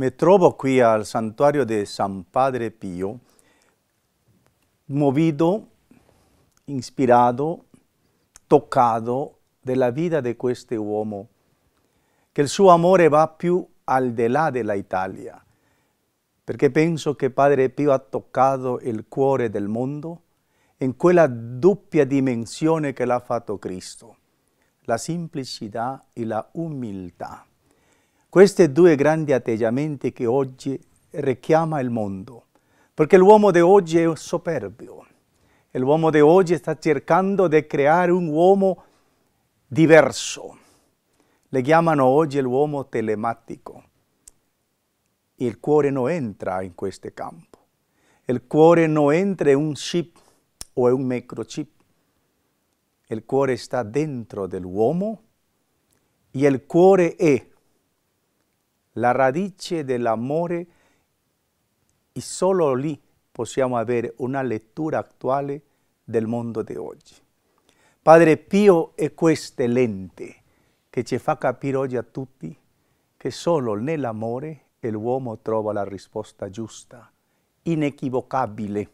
Mi trovo qui al santuario di San Padre Pio, movido, ispirato, toccato della vita di questo uomo, che il suo amore va più al di là dell'Italia, perché penso che Padre Pio ha toccato il cuore del mondo in quella doppia dimensione che l'ha fatto Cristo, la semplicità e la umiltà questi due grandi atteggiamenti che oggi richiama il mondo, perché l'uomo di oggi è superbio. l'uomo di oggi sta cercando di creare un uomo diverso. Le chiamano oggi l'uomo telematico. Il cuore non entra in questo campo. Il cuore non entra in un chip o in un microchip. Il cuore sta dentro dell'uomo e il cuore è la radice dell'amore e solo lì possiamo avere una lettura attuale del mondo di oggi. Padre Pio è questa lente che ci fa capire oggi a tutti che solo nell'amore l'uomo trova la risposta giusta, inequivocabile.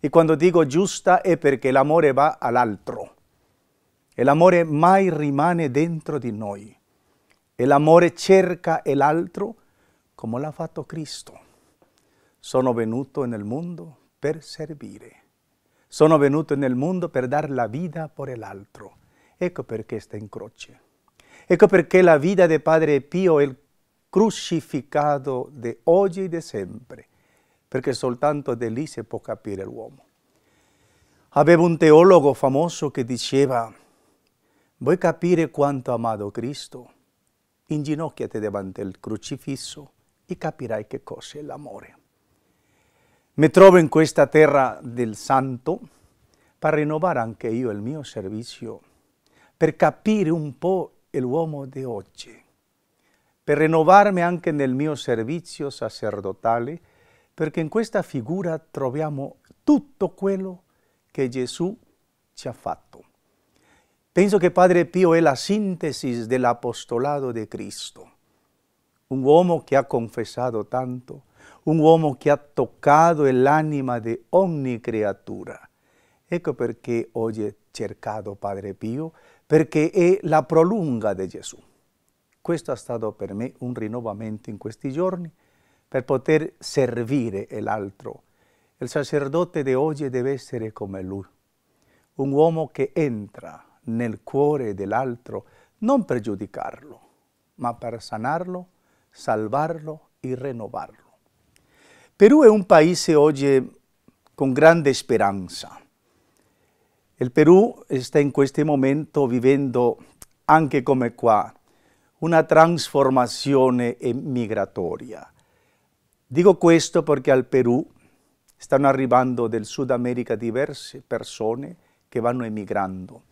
E quando dico giusta è perché l'amore va all'altro e l'amore mai rimane dentro di noi. El amor cerca el otro como ha hecho Cristo. Sono venuto el mundo per servire. Sono venuto el mundo per dar la por el l'altro. Ecco perché sta in croce. Ecco perché la vida de Padre Pío è crucificado de hoy y e de siempre. Porque perché soltanto de lì si può capire l'uomo. Aveva un teólogo famoso che diceva, a capire quanto ha amato Cristo? inginocchiati davanti al crocifisso e capirai che cos'è l'amore. Mi trovo in questa terra del santo per rinnovare anche io il mio servizio, per capire un po' l'uomo di oggi, per rinnovarmi anche nel mio servizio sacerdotale, perché in questa figura troviamo tutto quello che Gesù ci ha fatto. Pienso e que Padre Pío es la síntesis del apostolado de Cristo. Un uomo que ha confesado tanto, un uomo que ha tocado el l'anima de ogni creatura. Ecco perché oggi è cercato Padre Pío, porque es la prolonga de Gesù. Questo ha estado per mí un rinnovamento in questi giorni poder servir servire l'altro. El sacerdote de hoy debe ser como lui, un uomo que entra nel cuore dell'altro, non per giudicarlo, ma per sanarlo, salvarlo e rinnovarlo. Perù è un paese oggi con grande speranza. Il Perù sta in questo momento vivendo, anche come qua, una trasformazione migratoria. Dico questo perché al Perù stanno arrivando del Sud America diverse persone che vanno emigrando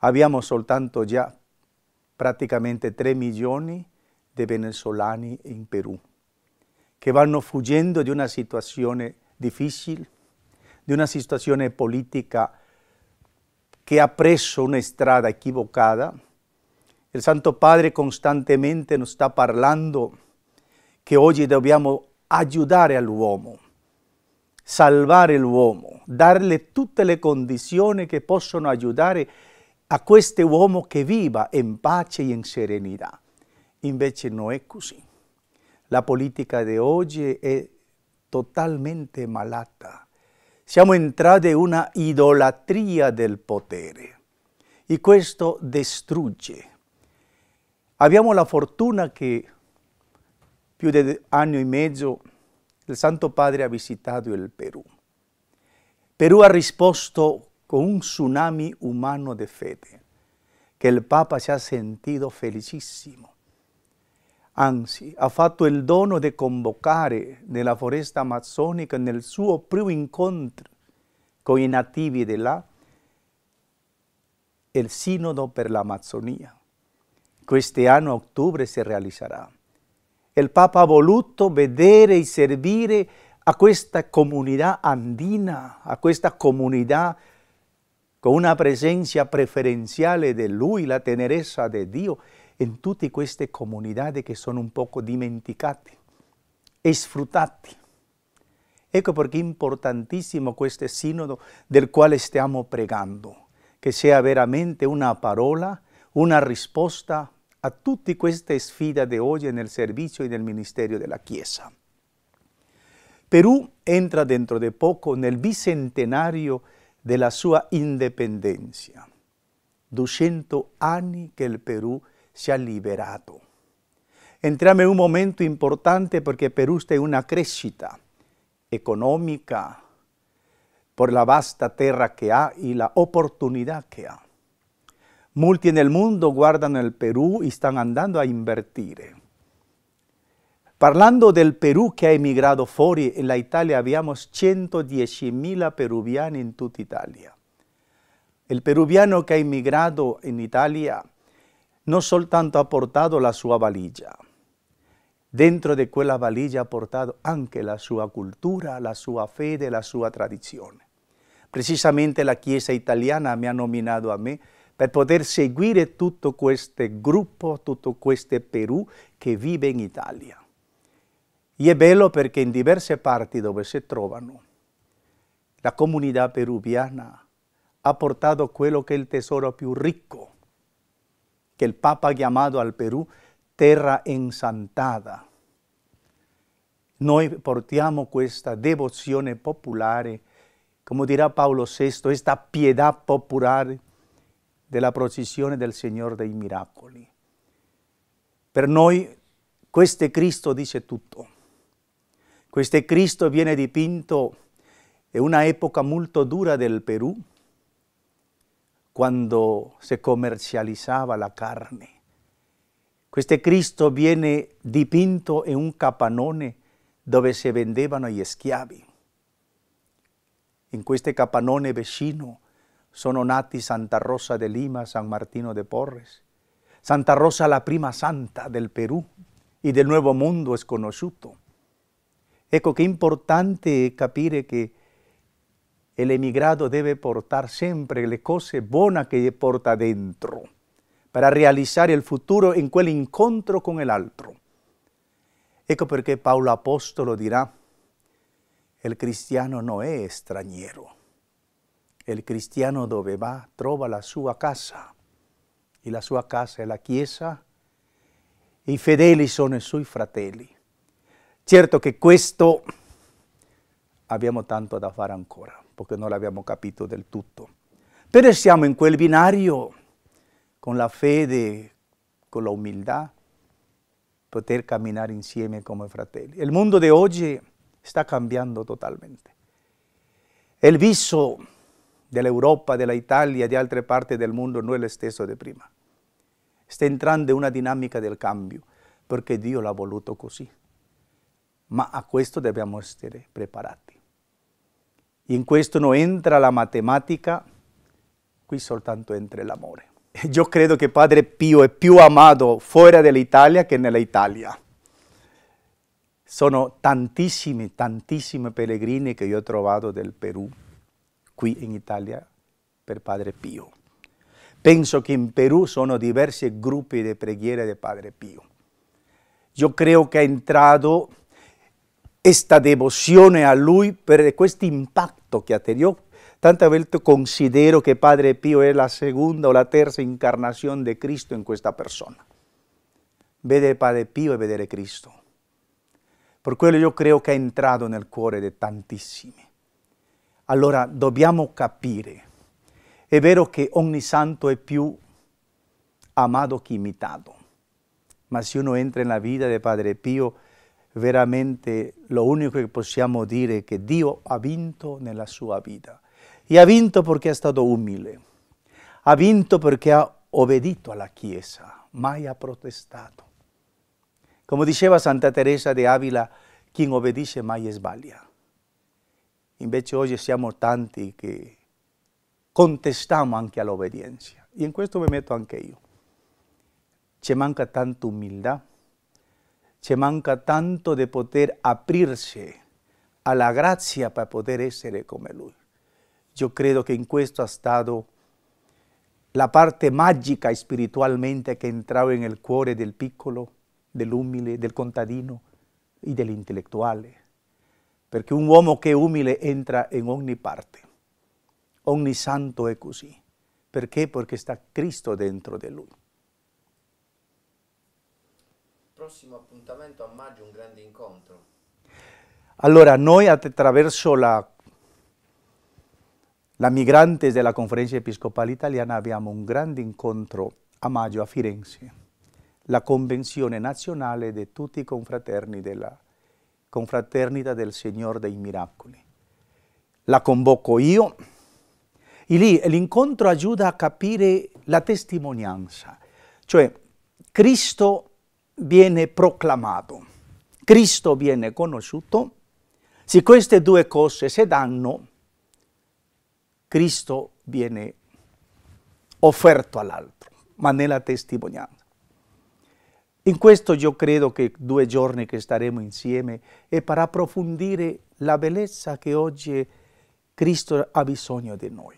Habíamos soltanto ya prácticamente 3 millones de venezolanos en Perú que vanno fuggendo de una situación difícil, de una situación política que ha preso una estrada equivocada. El Santo Padre constantemente nos que parlando debemos ayudar al aiutare salvar al l'uomo, darle tutte le condiciones que possono ayudar a questo uomo che viva in pace e in serenità. Invece non è così. La politica di oggi è totalmente malata. Siamo entrati in una idolatria del potere e questo distrugge. Abbiamo la fortuna che più di un anno e mezzo il Santo Padre ha visitato il Perù. Perù ha risposto con un tsunami humano de fe, che il Papa si è sentito felicissimo. Anzi, ha fatto il dono di convocare nella foresta amazzonica nel suo primo incontro con i nativi di là il Sinodo per l'Amazzonia. Questo anno, a ottobre si realizzerà. Il Papa ha voluto vedere e servire a questa comunità andina, a questa comunità con una presencia preferencial de Lui, la tenereza de Dios, en tutti queste comunità que son un poco dimenticate e Ecco perché è importantissimo questo este sinodo del cual estamos pregando, que sea veramente una parola, una respuesta, a tutti queste hoy en el servicio y en el ministerio de la Chiesa. Perú entra dentro de poco en el bicentenario de su independencia 200 años que el Perú se ha liberado. Entrame en un momento importante porque Perú está en una crescita económica por la vasta tierra que ha y la oportunidad que ha. Multi en el mundo guardan el Perú y están andando a invertir. Eh. Parlando del Perú que ha emigrado fuori, la Italia habíamos 110.000 peruviani en toda Italia. El peruviano que ha emigrado en Italia no soltanto ha portado la sua valigia, dentro de quella valigia ha portato anche la sua cultura, la sua fede, la sua tradizione. Precisamente la Chiesa italiana me ha nominado a mí para poder seguir tutto questo grupo, tutto questo Perù che vive en Italia. E è bello perché in diverse parti dove si trovano, la comunità peruviana ha portato quello che è il tesoro più ricco, che il Papa ha chiamato al Perù terra insantata. Noi portiamo questa devozione popolare, come dirà Paolo VI, questa pietà popolare della processione del Signore dei miracoli. Per noi questo Cristo dice tutto. Este Cristo viene dipinto en una época molto dura del Perú, cuando se comercializaba la carne. Este Cristo viene dipinto en un capanone donde se vendevano gli schiavi. En este capanone vecino son nati Santa Rosa de Lima, San Martino de Porres, Santa Rosa la prima santa del Perú y del Mundo es sconosciuto. Ecco che importante capire che l'emigrato deve portare sempre le cose buone che porta dentro para realizar el futuro en quell'incontro encuentro con el otro. Ecco porque Paolo Apostolo dirá, el cristiano no es straniero, El cristiano dove va trova la sua casa, Y la sua casa è la chiesa, i fedeli sono i suoi fratelli. Certo che questo abbiamo tanto da fare ancora, perché non l'abbiamo capito del tutto. Però siamo in quel binario, con la fede, con la umiltà, poter camminare insieme come fratelli. Il mondo di oggi sta cambiando totalmente. Il viso dell'Europa, dell'Italia e di altre parti del mondo non è lo stesso di prima. Sta entrando una dinamica del cambio, perché Dio l'ha voluto così ma a questo dobbiamo essere preparati. In questo non entra la matematica, qui soltanto entra l'amore. Io credo che Padre Pio è più amato fuori dall'Italia che nell'Italia. Sono tantissimi, tantissimi pellegrini che io ho trovato del Perù, qui in Italia, per Padre Pio. Penso che in Perù sono diversi gruppi di preghiere di Padre Pio. Io credo che è entrato esta devoción a Lui per questo impacto che ha tenido. Tanta vez considero que Padre Pio es la segunda o la tercera encarnación de Cristo en esta persona. Vedere Padre Pio y vedere Cristo. Per quello creo que ha entrado en el cuore de tantissimi. Allora dobbiamo capire, Es vero que ogni santo è più amato che imitato, ma se uno entra en la vida de Padre Pio, veramente lo único che possiamo dire è che Dio ha vinto nella sua vita. E ha vinto perché ha stato umile, ha vinto perché ha obbedito alla Chiesa, mai ha protestato. Come diceva Santa Teresa di Ávila, chi obbedisce mai sbaglia. Invece oggi siamo tanti che contestiamo anche all'obbedienza. E in questo mi metto anche io. Ci manca tanta umiltà Se manca tanto de poder aprirse a la gracia para poder ser como Él. Yo creo que en esto ha estado la parte mágica espiritualmente que entraba en el cuore del piccolo, del humilde, del contadino y del intelectual. Porque un uomo que es umile entra en ogni parte. Ogni santo así. ¿Por qué? Porque está Cristo dentro de lui. prossimo appuntamento a maggio un grande incontro? Allora, noi attraverso la, la Migrantes della Conferenza Episcopale Italiana abbiamo un grande incontro a maggio a Firenze, la convenzione nazionale di tutti i confraterni della confraternita del Signore dei Miracoli. La convoco io e lì l'incontro aiuta a capire la testimonianza, cioè Cristo viene proclamato, Cristo viene conosciuto, se queste due cose si danno, Cristo viene offerto all'altro, ma nella testimonianza. In questo io credo che due giorni che staremo insieme è per approfondire la bellezza che oggi Cristo ha bisogno di noi.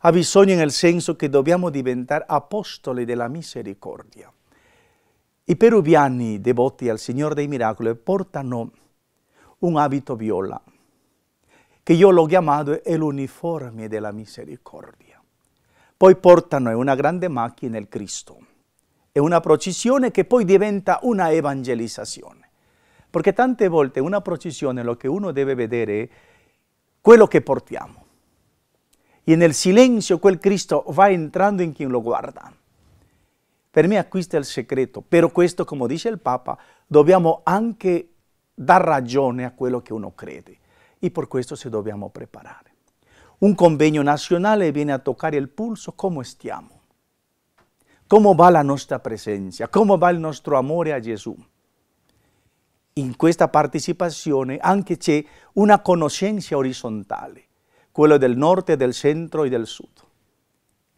Ha bisogno nel senso che dobbiamo diventare apostoli della misericordia. I peruviani devoti al Signore dei Miracoli portano un abito viola, che io l'ho chiamato l'uniforme della misericordia. Poi portano una grande macchina il Cristo. È una processione che poi diventa una evangelizzazione. Perché tante volte una processione lo che uno deve vedere è quello che portiamo. E nel silenzio quel Cristo va entrando in chi lo guarda. Per me acquista il segreto, però questo, come dice il Papa, dobbiamo anche dar ragione a quello che uno crede e per questo ci dobbiamo preparare. Un convegno nazionale viene a toccare il pulso come stiamo, come va la nostra presenza, come va il nostro amore a Gesù. In questa partecipazione anche c'è una conoscenza orizzontale, quella del nord, del centro e del sud.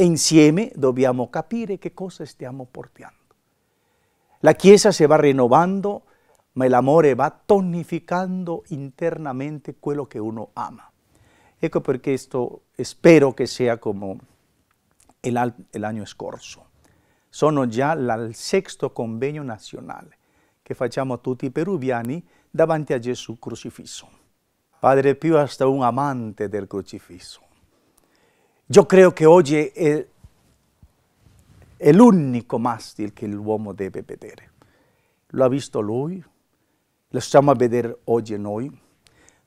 insieme dobbiamo capire che cosa stiamo portando. La Chiesa se va rinnovando, ma l'amore va tonificando internamente quello che uno ama. Ecco perché espero e spero che sia come l'anno scorso. Sono già al sesto convegno nazionale che facciamo tutti i peruviani davanti a Gesù crocifisso. Padre Pio è stato un amante del crocifisso. Yo creo que oggi è, è l'unico mastio che l'uomo deve vedere. Lo ha visto lui, lo stiamo a vedere oggi noi,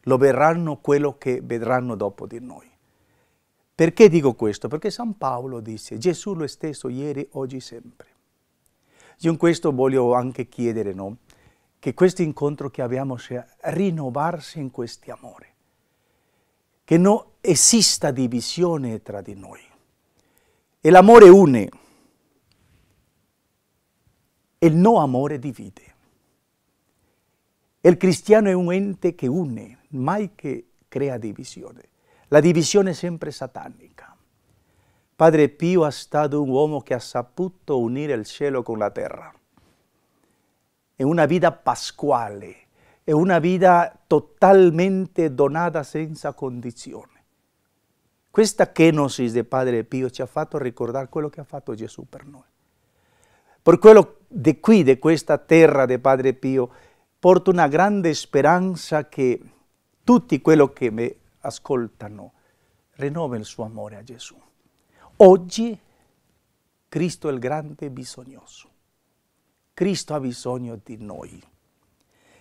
lo verranno quello che vedranno dopo di noi. Perché dico questo? Perché San Paolo dice Gesù lo stesso ieri, oggi, sempre. Io in questo voglio anche chiedere no? che questo incontro che abbiamo sia rinnovarsi in questo amore che non esista divisione tra di noi. E l'amore une, e il no amore divide. Il cristiano è un ente che une, mai che crea divisione. La divisione è sempre satanica. Padre Pio è stato un uomo che ha saputo unire il cielo con la terra. È una vita pasquale è una vita totalmente donata senza condizione. Questa kenosis del Padre Pio ci ha fatto ricordare quello che ha fatto Gesù per noi. Per quello di qui, di questa terra del Padre Pio, porto una grande speranza che tutti quelli che mi ascoltano rinnovino il suo amore a Gesù. Oggi Cristo è il grande bisognoso. Cristo ha bisogno di noi.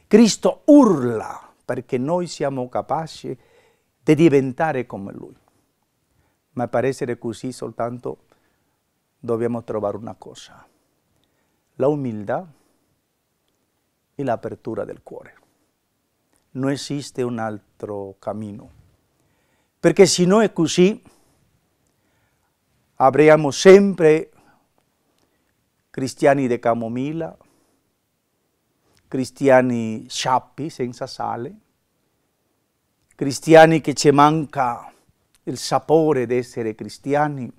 Cristo urla perché noi siamo capaci di diventare come Lui. Ma que così soltanto dobbiamo trovare una cosa, la y e la apertura del cuore. No esiste un altro camino, perché se no è così, avremo sempre cristiani de camomila. cristiani sciappi senza sale, cristiani che ci manca il sapore di essere cristiani,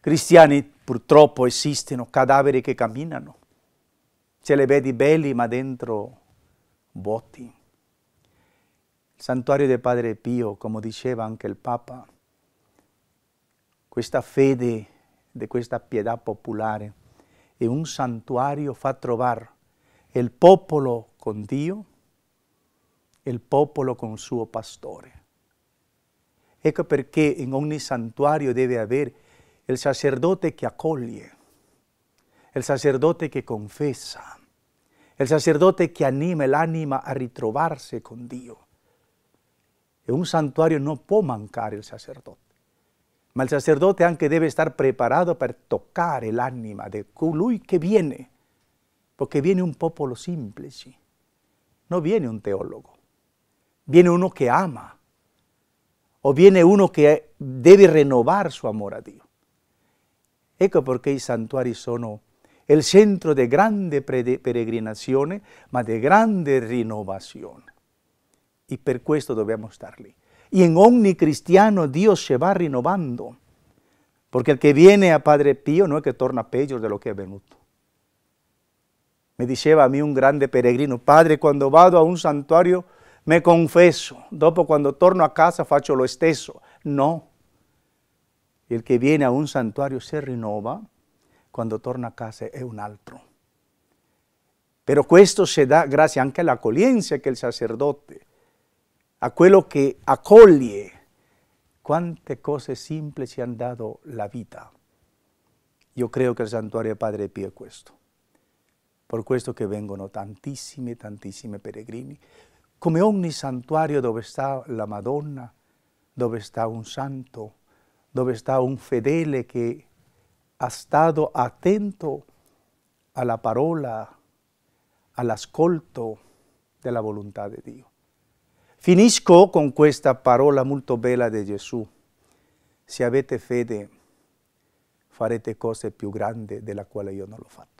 cristiani purtroppo esistono cadaveri che camminano, ce le vedi belli ma dentro vuoti. Il santuario del Padre Pio, come diceva anche il Papa, questa fede di questa pietà popolare è un santuario fa trovare El popolo con Dios, el popolo con su pastore. Ecco perché en ogni santuario deve haber el sacerdote que accoglie, el sacerdote que confessa, el sacerdote que anima l'anima a ritrovarsi con Dios. En un santuario non può mancare il sacerdote, ma il sacerdote anche deve estar preparato per toccare l'anima de colui che viene porque viene un popolo simple, sí. No viene un teólogo. Viene uno que ama. O viene uno que debe renovar su amor a dios Ecco perché i santuari sono el centro de grande peregrinaciones, ma de grande renovación, y per questo dobbiamo star lì. Y en ogni cristiano Dios se va renovando, porque el que viene a Padre Pío no es que torna peggio de lo que ha venuto me diceva a mí un grande peregrino, Padre, cuando vado a un santuario me confeso, dopo cuando torno a casa faccio lo stesso. No. El que viene a un santuario se renova, cuando torna a casa es un altro. Pero esto se dà grazie anche acoliencia que el sacerdote, a quello che accoglie. Quante cose se han dado la vita. Yo creo que el santuario Padre Pío es esto. Per questo che vengono tantissimi, tantissimi peregrini. come ogni santuario dove sta la Madonna, dove sta un santo, dove sta un fedele che ha stato attento alla parola, all'ascolto della volontà di Dio. Finisco con questa parola molto bella di Gesù. Se avete fede farete cose più grandi della quale io non l'ho fatto.